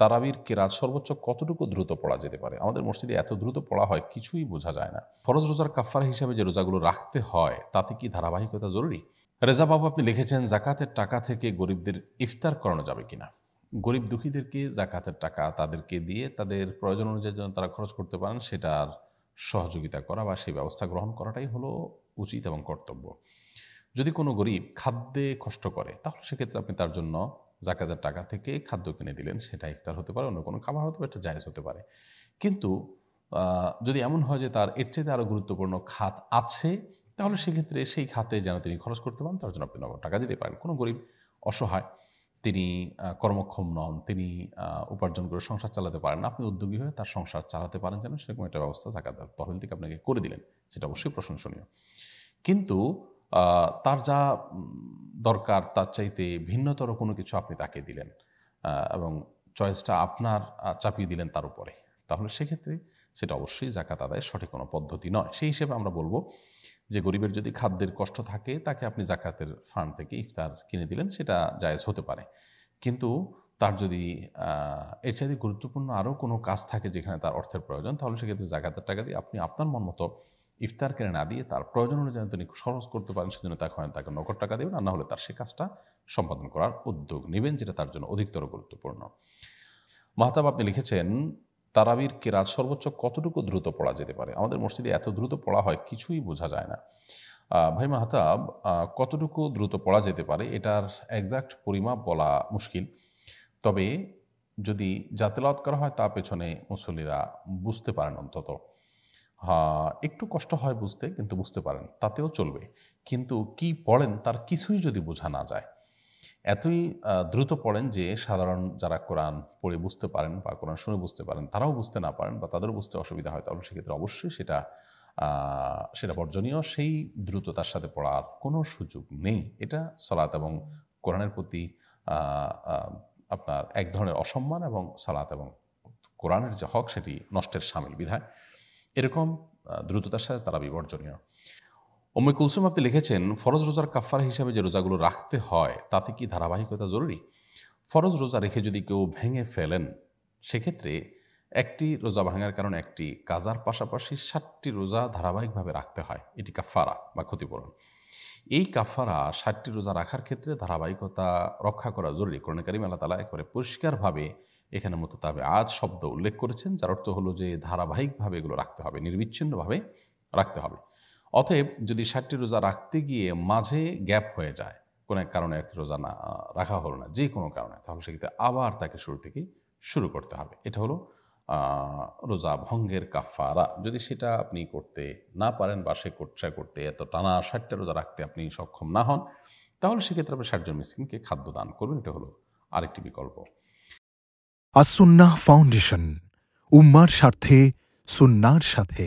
তারাবির কেরাত সর্বোচ্চ কতটুকু দ্রুত পড়া যেতে পারে আমাদের মসজিদে এত দ্রুত পড়া হয় কিছুই বোঝা যায় না ফরজ রোজার কাফার হিসাবে যে রোজাগুলো রাখতে হয় তাতে কি ধারাবাহিকতা জরুরি রেজা বাবু আপনি লিখেছেন জাকাতের টাকা থেকে গরিবদের ইফতার করানো যাবে কিনা গরিব দুঃখীদেরকে জাকাতের টাকা তাদেরকে দিয়ে তাদের প্রয়োজন অনুযায়ী যেন তারা খরচ করতে পারেন সেটার সহযোগিতা করা বা সেই ব্যবস্থা গ্রহণ করাটাই হলো উচিত এবং কর্তব্য যদি কোনো গরিব খাদ্যে কষ্ট করে তাহলে সেক্ষেত্রে আপনি তার জন্য জাকাতের টাকা থেকে খাদ্য কিনে দিলেন সেটা ইফতার হতে পারে অন্য কোনো খাবার হতে পারে এটা জায়জ হতে পারে কিন্তু যদি এমন হয় যে তার এর চেয়ে আরও গুরুত্বপূর্ণ খাত আছে তাহলে সেক্ষেত্রে সেই খাতে যেন তিনি খরচ করতে পারেন তার জন্য আপনি নগদ টাকা দিতে পারেন কোনো গরিব অসহায় তিনি কর্মক্ষম নন তিনি উপার্জন করে সংসার চালাতে পারেন আপনি উদ্যোগী হয়ে তার সংসার চালাতে পারেন যেন সেরকম একটা ব্যবস্থা জাকাত তহবিল থেকে আপনাকে করে দিলেন সেটা অবশ্যই প্রশংসনীয় কিন্তু তার যা দরকার তার চাইতে ভিন্নতর কোনো কিছু আপনি তাকে দিলেন এবং চয়েসটা আপনার চাপিয়ে দিলেন তার উপরে তাহলে সেক্ষেত্রে সেটা অবশ্যই জাকাত আদায় সঠিক কোনো পদ্ধতি নয় সেই হিসেবে আমরা বলবো যে গরিবের যদি খাদ্যের কষ্ট থাকে তাকে আপনি জাকাতের ফান্ড থেকে ইফতার কিনে দিলেন সেটা জায়েজ হতে পারে কিন্তু তার যদি এর চাইতে গুরুত্বপূর্ণ আরও কোনো কাজ থাকে যেখানে তার অর্থের প্রয়োজন তাহলে সেক্ষেত্রে জাকাতের টাকা দিয়ে আপনি আপনার মন মতো ইফতার কেনে না দিয়ে তার প্রয়োজন অনুযায়ী তিনি খরচ করতে পারেন সেজন্য তাকে হয় তাকে নগদ টাকা দেবেন আর না হলে তার সে কাজটা সম্পাদন করার উদ্যোগ নেবেন যেটা তার জন্য অধিকতর গুরুত্বপূর্ণ মাহতাব আপনি লিখেছেন তারাবির কেরাত সর্বোচ্চ কতটুকু দ্রুত পড়া যেতে পারে আমাদের মসজিদে এত দ্রুত পড়া হয় কিছুই বোঝা যায় না ভাই মাহতাব কতটুকু দ্রুত পড়া যেতে পারে এটার একজাক্ট পরিমাপ বলা মুশকিল তবে যদি জাতেলাত করা হয় তা পেছনে মুসল্লিরা বুঝতে পারেন অন্তত একটু কষ্ট হয় বুঝতে কিন্তু বুঝতে পারেন তাতেও চলবে কিন্তু কি পড়েন তার কিছুই যদি বোঝা না যায় এতই দ্রুত পড়েন যে সাধারণ যারা কোরআন পড়ে বুঝতে পারেন বা কোরআন শুনে বুঝতে পারেন তারাও বুঝতে না পারেন বা তাদেরও বুঝতে অসুবিধা হয় তাহলে সেক্ষেত্রে অবশ্যই সেটা সেটা বর্জনীয় সেই দ্রুততার সাথে পড়ার কোনো সুযোগ নেই এটা সলাৎ এবং কোরআনের প্রতি আপনার এক ধরনের অসম্মান এবং সালাত এবং কোরআনের যে হক সেটি নষ্টের সামিল বিধায় এরকম দ্রুততার সাথে তারা বিবর্জনীয় অমি কুলসুম আপনি লিখেছেন ফরজ রোজার কাফার হিসাবে যে রোজাগুলো রাখতে হয় তাতে কি ধারাবাহিকতা জরুরি ফরজ রোজা রেখে যদি কেউ ভেঙে ফেলেন সেক্ষেত্রে একটি রোজা ভাঙার কারণে একটি কাজার পাশাপাশি ষাটটি রোজা ধারাবাহিকভাবে রাখতে হয় এটি কাফারা বা ক্ষতিপূরণ এই কাফারা ষাটটি রোজা রাখার ক্ষেত্রে ধারাবাহিকতা রক্ষা করা জরুরি করণে কারিম আল্লাহ তালা একবারে পরিষ্কারভাবে এখানে মতো তবে আজ শব্দ উল্লেখ করেছেন যার অর্থ হলো যে ধারাবাহিকভাবে এগুলো রাখতে হবে নির্বিচ্ছিন্নভাবে রাখতে হবে অতএব যদি ষাটটি রোজা রাখতে গিয়ে মাঝে গ্যাপ হয়ে যায় কোনো এক কারণে একটি রোজা না রাখা হলো না যে কোনো কারণে তাহলে সেক্ষেত্রে আবার তাকে শুরু থেকে শুরু করতে হবে এটা হলো রোজা ভঙ্গের কাফারা যদি সেটা আপনি করতে না পারেন বা সে কোচ্ছা করতে এত টানা ষাটটা রোজা রাখতে আপনি সক্ষম না হন তাহলে সেক্ষেত্রে আপনি ষাটজন মিসকিনকে খাদ্য দান করবেন এটা হলো আরেকটি বিকল্প আসুন্না ফাউন্ডেশন উম্মার স্বার্থে সুন্নার সাথে